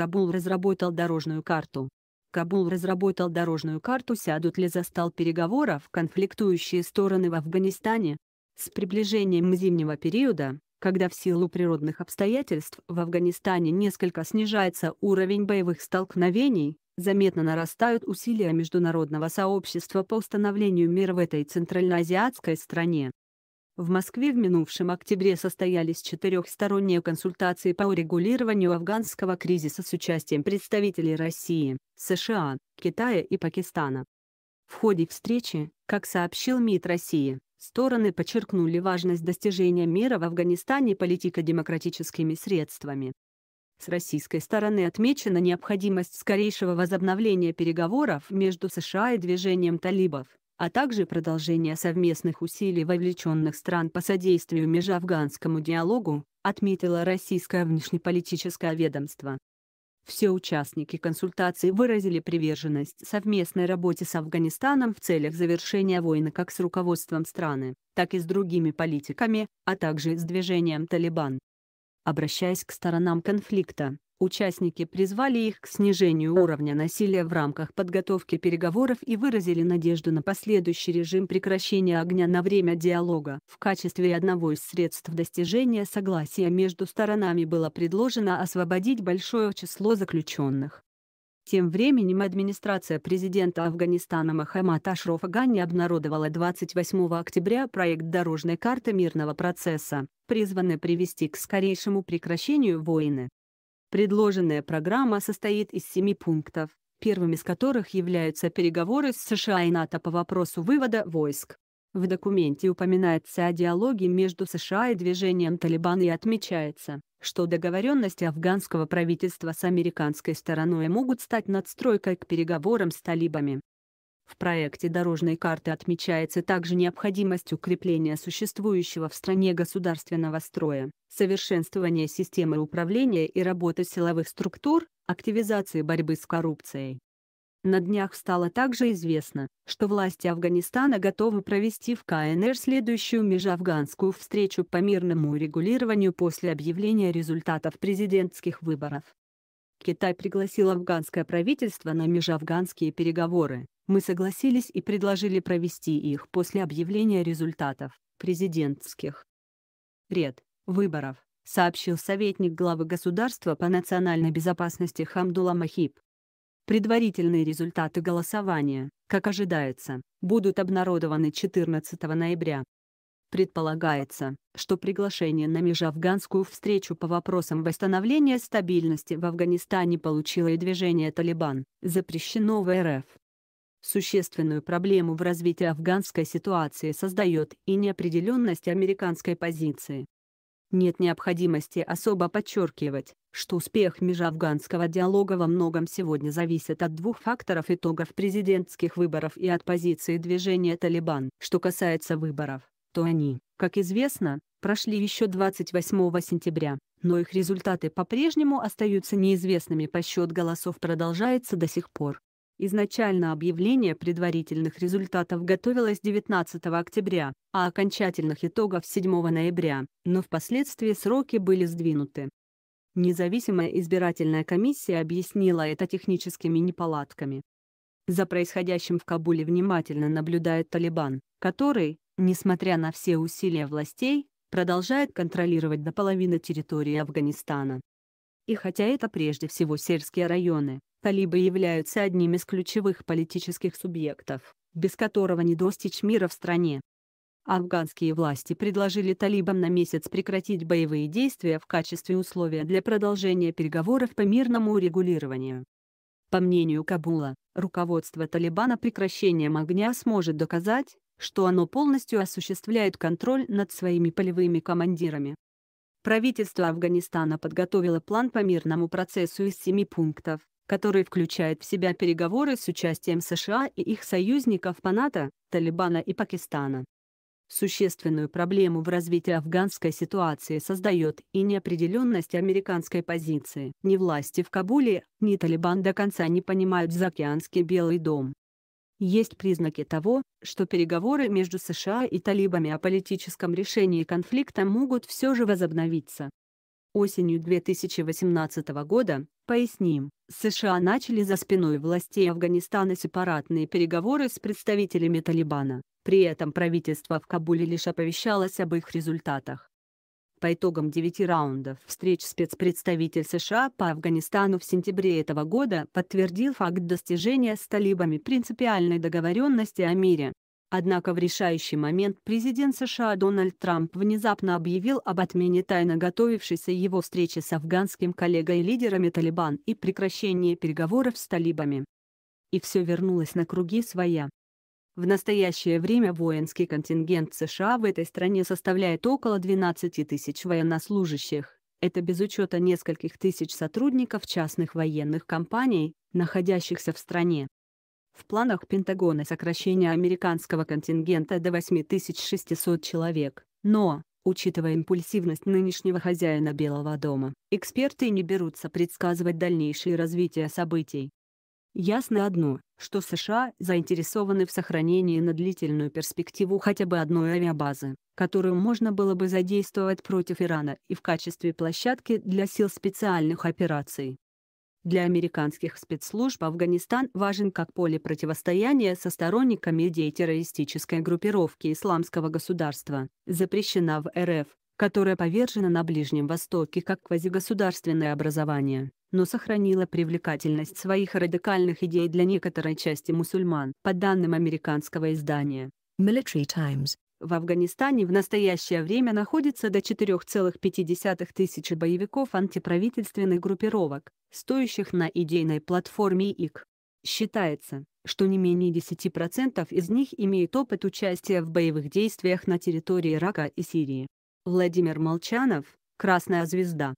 Кабул разработал дорожную карту. Кабул разработал дорожную карту сядут ли за стол переговоров конфликтующие стороны в Афганистане. С приближением зимнего периода, когда в силу природных обстоятельств в Афганистане несколько снижается уровень боевых столкновений, заметно нарастают усилия международного сообщества по установлению мира в этой центральноазиатской стране. В Москве в минувшем октябре состоялись четырехсторонние консультации по урегулированию афганского кризиса с участием представителей России, США, Китая и Пакистана. В ходе встречи, как сообщил МИД России, стороны подчеркнули важность достижения мира в Афганистане политико-демократическими средствами. С российской стороны отмечена необходимость скорейшего возобновления переговоров между США и движением талибов, а также продолжение совместных усилий вовлеченных стран по содействию межафганскому диалогу, отметило российское внешнеполитическое ведомство. Все участники консультаций выразили приверженность совместной работе с Афганистаном в целях завершения войны как с руководством страны, так и с другими политиками, а также с движением «Талибан». Обращаясь к сторонам конфликта, Участники призвали их к снижению уровня насилия в рамках подготовки переговоров и выразили надежду на последующий режим прекращения огня на время диалога. В качестве одного из средств достижения согласия между сторонами было предложено освободить большое число заключенных. Тем временем администрация президента Афганистана Махамата Ашрофа Гани обнародовала 28 октября проект дорожной карты мирного процесса, призванный привести к скорейшему прекращению войны. Предложенная программа состоит из семи пунктов, первым из которых являются переговоры с США и НАТО по вопросу вывода войск. В документе упоминается о диалоге между США и движением «Талибан» и отмечается, что договоренности афганского правительства с американской стороной могут стать надстройкой к переговорам с талибами. В проекте дорожной карты отмечается также необходимость укрепления существующего в стране государственного строя, совершенствования системы управления и работы силовых структур, активизации борьбы с коррупцией. На днях стало также известно, что власти Афганистана готовы провести в КНР следующую межафганскую встречу по мирному регулированию после объявления результатов президентских выборов. Китай пригласил афганское правительство на межафганские переговоры. Мы согласились и предложили провести их после объявления результатов президентских ред выборов, сообщил советник главы государства по национальной безопасности Хамдула Махиб. Предварительные результаты голосования, как ожидается, будут обнародованы 14 ноября. Предполагается, что приглашение на межафганскую встречу по вопросам восстановления стабильности в Афганистане получило и движение «Талибан», запрещено в РФ. Существенную проблему в развитии афганской ситуации создает и неопределенность американской позиции. Нет необходимости особо подчеркивать, что успех межафганского диалога во многом сегодня зависит от двух факторов итогов президентских выборов и от позиции движения «Талибан». Что касается выборов, то они, как известно, прошли еще 28 сентября, но их результаты по-прежнему остаются неизвестными подсчет голосов продолжается до сих пор. Изначально объявление предварительных результатов готовилось 19 октября, а окончательных итогов 7 ноября, но впоследствии сроки были сдвинуты. Независимая избирательная комиссия объяснила это техническими неполадками. За происходящим в Кабуле внимательно наблюдает Талибан, который, несмотря на все усилия властей, продолжает контролировать до половины территории Афганистана. И хотя это прежде всего сельские районы, талибы являются одним из ключевых политических субъектов, без которого не достичь мира в стране. Афганские власти предложили талибам на месяц прекратить боевые действия в качестве условия для продолжения переговоров по мирному урегулированию. По мнению Кабула, руководство Талибана прекращением огня сможет доказать, что оно полностью осуществляет контроль над своими полевыми командирами. Правительство Афганистана подготовило план по мирному процессу из семи пунктов, который включает в себя переговоры с участием США и их союзников по НАТО, Талибана и Пакистана. Существенную проблему в развитии афганской ситуации создает и неопределенность американской позиции. Ни власти в Кабуле, ни Талибан до конца не понимают заокеанский Белый дом. Есть признаки того, что переговоры между США и талибами о политическом решении конфликта могут все же возобновиться. Осенью 2018 года, поясним, США начали за спиной властей Афганистана сепаратные переговоры с представителями Талибана, при этом правительство в Кабуле лишь оповещалось об их результатах. По итогам девяти раундов встреч спецпредставитель США по Афганистану в сентябре этого года подтвердил факт достижения с талибами принципиальной договоренности о мире. Однако в решающий момент президент США Дональд Трамп внезапно объявил об отмене тайно готовившейся его встречи с афганским коллегой-лидерами Талибан и прекращении переговоров с талибами. И все вернулось на круги своя. В настоящее время воинский контингент США в этой стране составляет около 12 тысяч военнослужащих. Это без учета нескольких тысяч сотрудников частных военных компаний, находящихся в стране. В планах Пентагона сокращение американского контингента до 8600 человек, но, учитывая импульсивность нынешнего хозяина Белого дома, эксперты не берутся предсказывать дальнейшие развитие событий. Ясно одно, что США заинтересованы в сохранении на длительную перспективу хотя бы одной авиабазы, которую можно было бы задействовать против Ирана и в качестве площадки для сил специальных операций. Для американских спецслужб Афганистан важен как поле противостояния со сторонниками идей террористической группировки Исламского государства, запрещена в РФ, которая повержена на Ближнем Востоке как квазигосударственное образование но сохранила привлекательность своих радикальных идей для некоторой части мусульман. По данным американского издания Military Times, в Афганистане в настоящее время находится до 4,5 тысячи боевиков антиправительственных группировок, стоящих на идейной платформе ИК. Считается, что не менее 10% из них имеют опыт участия в боевых действиях на территории Ирака и Сирии. Владимир Молчанов, «Красная звезда»,